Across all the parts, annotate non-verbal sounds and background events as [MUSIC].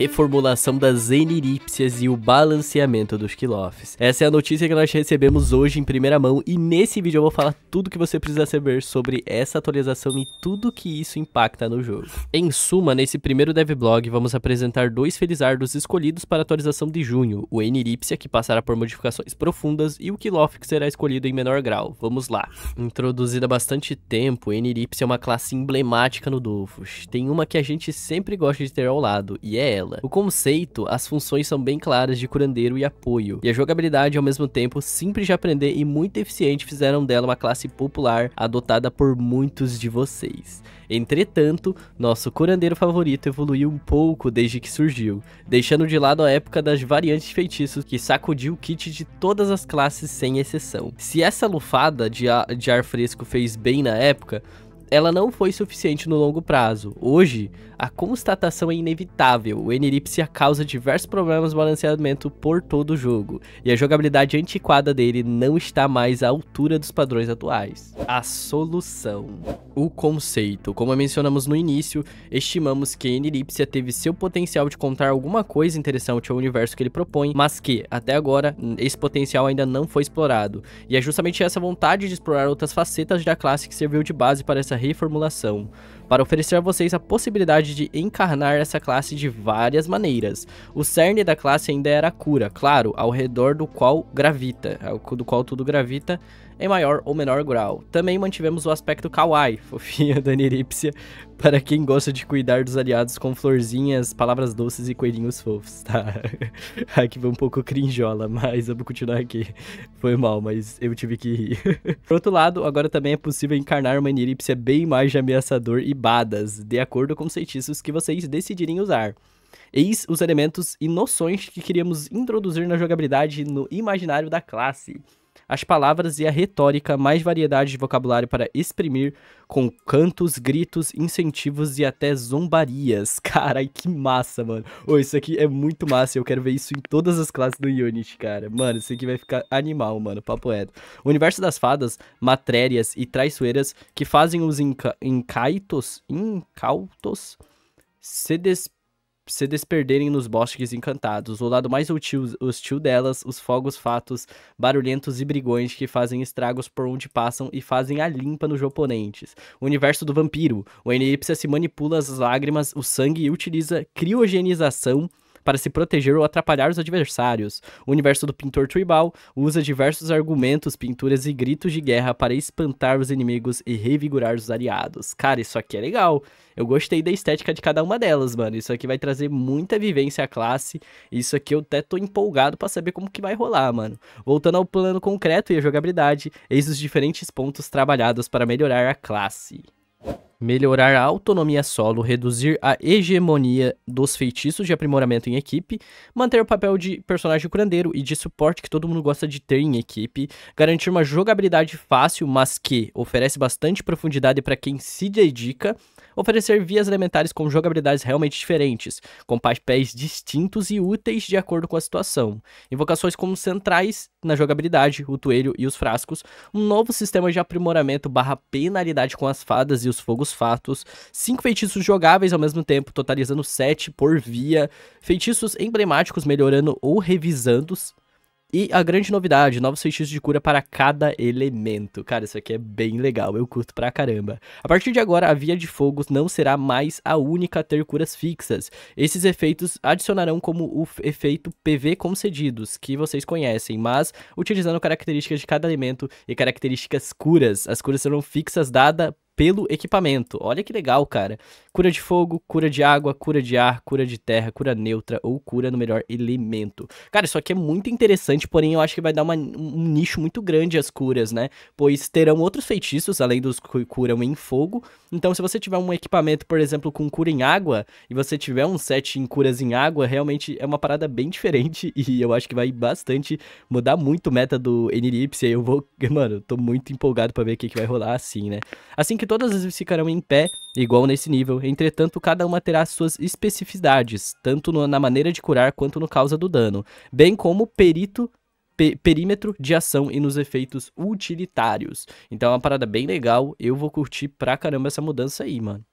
reformulação das enirípcias e o balanceamento dos kilofes. Essa é a notícia que nós recebemos hoje em primeira mão e nesse vídeo eu vou falar tudo que você precisa saber sobre essa atualização e tudo que isso impacta no jogo. Em suma, nesse primeiro blog vamos apresentar dois felizardos escolhidos para a atualização de junho, o enirípcia que passará por modificações profundas e o kilof que será escolhido em menor grau. Vamos lá. Introduzida há bastante tempo, enirípcia é uma classe emblemática no Dofus. Tem uma que a gente sempre gosta de ter ao lado e é ela dela. O conceito, as funções são bem claras de curandeiro e apoio, e a jogabilidade ao mesmo tempo simples de aprender e muito eficiente fizeram dela uma classe popular adotada por muitos de vocês. Entretanto, nosso curandeiro favorito evoluiu um pouco desde que surgiu, deixando de lado a época das variantes de feitiços que sacudiu o kit de todas as classes sem exceção. Se essa lufada de ar, de ar fresco fez bem na época, ela não foi suficiente no longo prazo. Hoje, a constatação é inevitável. O Eneripsia causa diversos problemas de balanceamento por todo o jogo, e a jogabilidade antiquada dele não está mais à altura dos padrões atuais. A solução. O conceito. Como mencionamos no início, estimamos que Eneripsia teve seu potencial de contar alguma coisa interessante ao universo que ele propõe, mas que, até agora, esse potencial ainda não foi explorado. E é justamente essa vontade de explorar outras facetas da classe que serviu de base para essa reformulação para oferecer a vocês a possibilidade de encarnar essa classe de várias maneiras. O cerne da classe ainda era a cura, claro, ao redor do qual gravita, do qual tudo gravita em maior ou menor grau. Também mantivemos o aspecto kawaii, [LAUGHS] fofinha da Niripsia, para quem gosta de cuidar dos aliados com florzinhas, palavras doces e coelhinhos fofos, tá? aqui [LAUGHS] foi um pouco crinjola, mas eu vou continuar aqui. Foi mal, mas eu tive que rir. [LAUGHS] Por outro lado, agora também é possível encarnar uma Niripsia bem mais ameaçador e de acordo com os feitiços que vocês decidirem usar. Eis os elementos e noções que queríamos introduzir na jogabilidade no imaginário da classe as palavras e a retórica, mais variedade de vocabulário para exprimir, com cantos, gritos, incentivos e até zombarias. [LAUGHS] Carai, que massa, mano. Ô, isso aqui é muito massa, eu quero ver isso em todas as classes do Unity, cara. Mano, isso aqui vai ficar animal, mano, papo reto. O universo das fadas, matérias e traiçoeiras que fazem os inca incaitos, incautos se despedir se desperderem nos bosques encantados. O lado mais hostil, hostil delas, os fogos fatos, barulhentos e brigões que fazem estragos por onde passam e fazem a limpa nos oponentes. O universo do vampiro. O Enipsia se manipula as lágrimas, o sangue e utiliza criogenização para se proteger ou atrapalhar os adversários. O universo do pintor tribal usa diversos argumentos, pinturas e gritos de guerra para espantar os inimigos e revigorar os aliados. Cara, isso aqui é legal. Eu gostei da estética de cada uma delas, mano. Isso aqui vai trazer muita vivência à classe. Isso aqui eu até tô empolgado para saber como que vai rolar, mano. Voltando ao plano concreto e a jogabilidade, eis os diferentes pontos trabalhados para melhorar a classe melhorar a autonomia solo, reduzir a hegemonia dos feitiços de aprimoramento em equipe, manter o papel de personagem curandeiro e de suporte que todo mundo gosta de ter em equipe, garantir uma jogabilidade fácil, mas que oferece bastante profundidade para quem se dedica, oferecer vias elementares com jogabilidades realmente diferentes, com papéis distintos e úteis de acordo com a situação, invocações como centrais na jogabilidade, o toelho e os frascos, um novo sistema de aprimoramento barra penalidade com as fadas e os fogos os fatos, cinco feitiços jogáveis ao mesmo tempo, totalizando sete por via, feitiços emblemáticos melhorando ou revisando -os. E a grande novidade, novos feitiços de cura para cada elemento. Cara, isso aqui é bem legal, eu curto pra caramba. A partir de agora, a Via de Fogos não será mais a única a ter curas fixas. Esses efeitos adicionarão como o efeito PV concedidos, que vocês conhecem, mas utilizando características de cada elemento e características curas. As curas serão fixas dada pelo equipamento. Olha que legal, cara. Cura de fogo, cura de água, cura de ar, cura de terra, cura neutra ou cura no melhor elemento. Cara, isso aqui é muito interessante, porém eu acho que vai dar uma, um nicho muito grande as curas, né? Pois terão outros feitiços, além dos que curam em fogo. Então, se você tiver um equipamento, por exemplo, com cura em água, e você tiver um set em curas em água, realmente é uma parada bem diferente [LAUGHS] e eu acho que vai bastante mudar muito o meta do Enilipse. Eu vou, [LAUGHS] mano, tô muito empolgado para ver o que, que vai rolar assim, né? Assim que todas as ficarão em pé, igual nesse nível, entretanto cada uma terá suas especificidades, tanto no, na maneira de curar quanto no causa do dano, bem como perito perímetro de ação e nos efeitos utilitários. Então é uma parada bem legal, eu vou curtir pra caramba essa mudança aí, mano.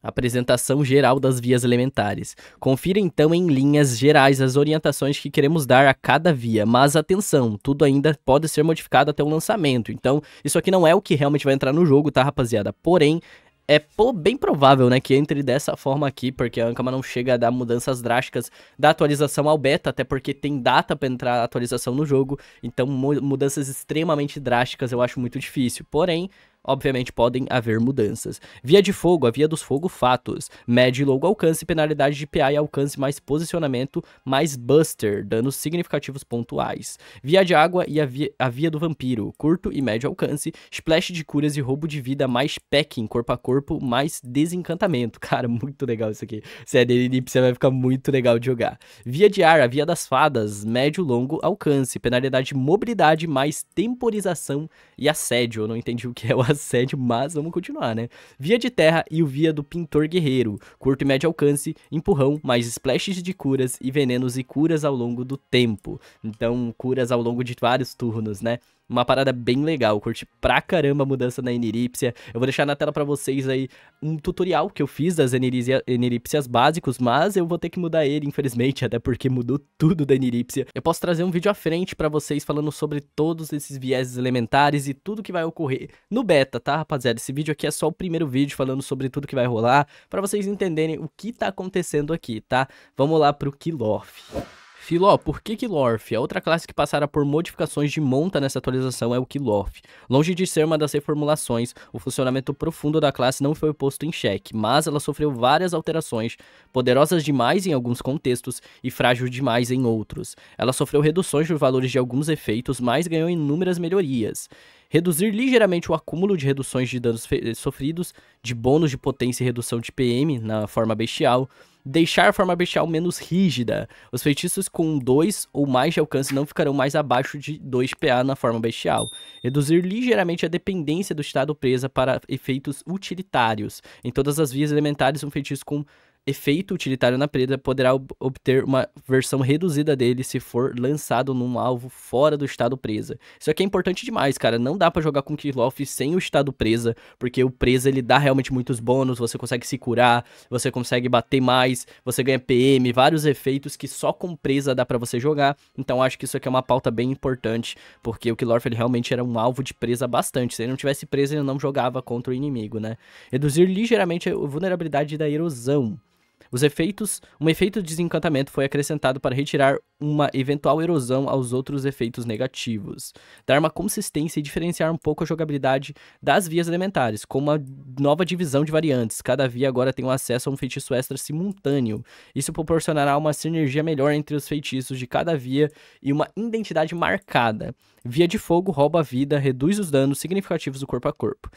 Apresentação geral das vias elementares. Confira então em linhas gerais as orientações que queremos dar a cada via, mas atenção, tudo ainda pode ser modificado até o lançamento. Então, isso aqui não é o que realmente vai entrar no jogo, tá, rapaziada? Porém, é bem provável, né, que entre dessa forma aqui, porque a Ankama não chega a dar mudanças drásticas da atualização ao beta, até porque tem data para entrar a atualização no jogo, então mudanças extremamente drásticas eu acho muito difícil. Porém, obviamente podem haver mudanças. Via de fogo, a via dos fogo, fatos. Mede longo alcance, penalidade de PA e alcance mais posicionamento, mais buster, danos significativos pontuais. Via de água e a via, a via do vampiro, curto e médio alcance, splash de curas e roubo de vida, mais packing, corpo a corpo, mais desencantamento. [LAUGHS] Cara, muito legal isso aqui. Se é dele, você vai ficar muito legal de jogar. Via de ar, a via das fadas, médio longo alcance, penalidade de mobilidade, mais temporização e assédio. Eu não entendi o que é o assédio 7, mas vamos continuar, né? Via de terra e o via do pintor guerreiro. Curto e médio alcance, empurrão, mais splashes de curas e venenos e curas ao longo do tempo. Então, curas ao longo de vários turnos, né? Uma parada bem legal, curti pra caramba a mudança na Eneripsia. Eu vou deixar na tela para vocês aí um tutorial que eu fiz das Eneripsias básicos, mas eu vou ter que mudar ele, infelizmente, [LAUGHS] até porque mudou tudo da Eneripsia. Eu posso trazer um vídeo à frente para vocês falando sobre todos esses vieses elementares e tudo que vai ocorrer no beta, tá, rapaziada? Esse vídeo aqui é só o primeiro vídeo falando sobre tudo que vai rolar, para vocês entenderem o que tá acontecendo aqui, tá? Vamos lá pro Kilof. Filó, por que Kilorf? A é outra classe que passará por modificações de monta nessa atualização é o Kilorf. Longe de ser uma das reformulações, o funcionamento profundo da classe não foi posto em xeque, mas ela sofreu várias alterações, poderosas demais em alguns contextos e frágil demais em outros. Ela sofreu reduções nos valores de alguns efeitos, mas ganhou inúmeras melhorias reduzir ligeiramente o acúmulo de reduções de danos eh, sofridos, de bônus de potência e redução de PM na forma bestial, deixar a forma bestial menos rígida. Os feitiços com 2 ou mais de alcance não ficarão mais abaixo de 2 PA na forma bestial. Reduzir ligeiramente a dependência do estado presa para efeitos utilitários. Em todas as vias elementares, um feitiço com efeito utilitário na presa poderá ob obter uma versão reduzida dele se for lançado num alvo fora do estado presa. Isso aqui é importante demais, cara. Não dá para jogar com Kirloff sem o estado presa, porque o presa ele dá realmente muitos bônus, você consegue se curar, você consegue bater mais, você ganha PM, vários efeitos que só com presa dá para você jogar. Então acho que isso aqui é uma pauta bem importante, porque o Kirloff ele realmente era um alvo de presa bastante. Se ele não tivesse presa, ele não jogava contra o inimigo, né? Reduzir ligeiramente a vulnerabilidade da erosão. Os efeitos, um efeito de desencantamento foi acrescentado para retirar uma eventual erosão aos outros efeitos negativos, dar uma consistência e diferenciar um pouco a jogabilidade das vias elementares, com uma nova divisão de variantes. Cada via agora tem um acesso a um feitiço extra simultâneo. Isso proporcionará uma sinergia melhor entre os feitiços de cada via e uma identidade marcada. Via de fogo rouba a vida, reduz os danos significativos do corpo a corpo.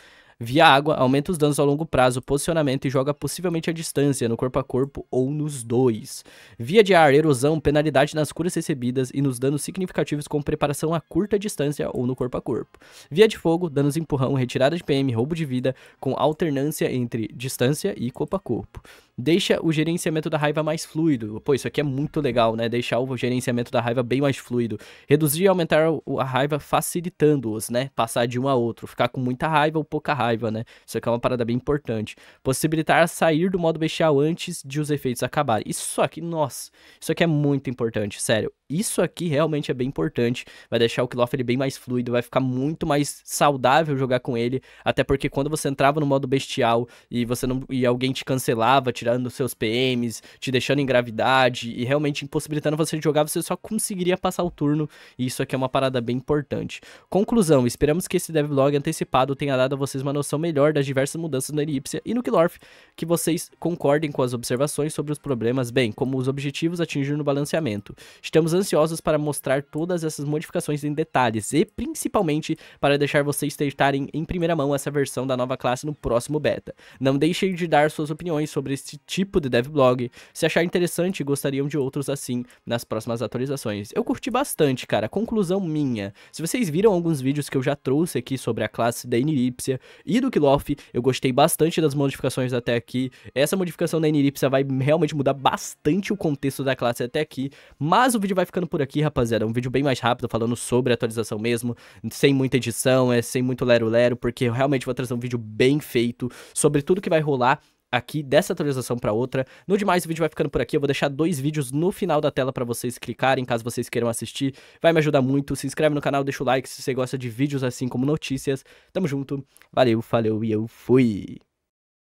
Via água, aumenta os danos a longo prazo, posicionamento e joga possivelmente à distância, no corpo a corpo ou nos dois. Via de ar, erosão, penalidade nas curas recebidas e nos danos significativos com preparação a curta distância ou no corpo a corpo. Via de fogo, danos empurrão, retirada de PM, roubo de vida, com alternância entre distância e corpo a corpo deixa o gerenciamento da raiva mais fluido. Pô, isso aqui é muito legal, né? Deixar o gerenciamento da raiva bem mais fluido. Reduzir e aumentar a raiva facilitando-os, né? Passar de um a outro. Ficar com muita raiva ou pouca raiva, né? Isso aqui é uma parada bem importante. Possibilitar sair do modo bestial antes de os efeitos acabarem. Isso aqui, nossa, isso aqui é muito importante, sério. Isso aqui realmente é bem importante, vai deixar o Kilof ele bem mais fluido, vai ficar muito mais saudável jogar com ele, até porque quando você entrava no modo bestial e você não e alguém te cancelava, tirando seus PMs, te deixando em gravidade e realmente impossibilitando você de jogar, você só conseguiria passar o turno, e isso aqui é uma parada bem importante. Conclusão, esperamos que esse devlog antecipado tenha dado a vocês uma noção melhor das diversas mudanças na Elipsia e no Kilorf, que vocês concordem com as observações sobre os problemas, bem como os objetivos atingidos no balanceamento. Estamos ansiosos para mostrar todas essas modificações em detalhes e principalmente para deixar vocês testarem em primeira mão essa versão da nova classe no próximo beta. Não deixem de dar suas opiniões sobre esse tipo de devblog, se achar interessante gostariam de outros assim nas próximas atualizações. Eu curti bastante, cara, conclusão minha. Se vocês viram alguns vídeos que eu já trouxe aqui sobre a classe da Niripsia e do Kilof, eu gostei bastante das modificações até aqui. Essa modificação da Niripsia vai realmente mudar bastante o contexto da classe até aqui, mas o vídeo vai ficando por aqui, rapaziada. Um vídeo bem mais rápido, falando sobre a atualização mesmo, sem muita edição, é, sem muito lero-lero, porque eu realmente vou trazer um vídeo bem feito sobre tudo que vai rolar aqui dessa atualização para outra. No demais, o vídeo vai ficando por aqui. Eu vou deixar dois vídeos no final da tela para vocês clicarem, caso vocês queiram assistir. Vai me ajudar muito. Se inscreve no canal, deixa o like se você gosta de vídeos assim como notícias. Tamo junto. Valeu, falou e eu fui.